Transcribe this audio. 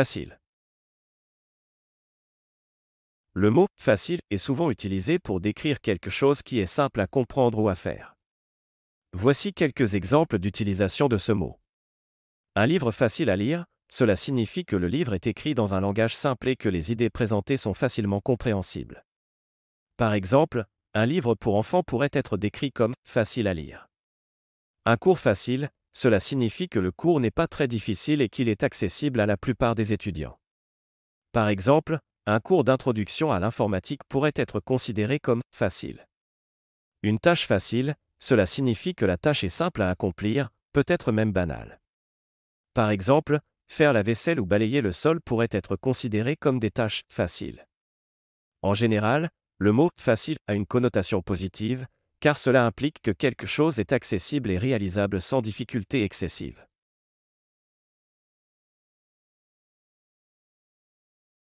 Facile. Le mot facile est souvent utilisé pour décrire quelque chose qui est simple à comprendre ou à faire. Voici quelques exemples d'utilisation de ce mot. Un livre facile à lire, cela signifie que le livre est écrit dans un langage simple et que les idées présentées sont facilement compréhensibles. Par exemple, un livre pour enfants pourrait être décrit comme facile à lire. Un cours facile cela signifie que le cours n'est pas très difficile et qu'il est accessible à la plupart des étudiants. Par exemple, un cours d'introduction à l'informatique pourrait être considéré comme facile. Une tâche facile, cela signifie que la tâche est simple à accomplir, peut-être même banale. Par exemple, faire la vaisselle ou balayer le sol pourrait être considéré comme des tâches faciles. En général, le mot facile a une connotation positive, car cela implique que quelque chose est accessible et réalisable sans difficulté excessive.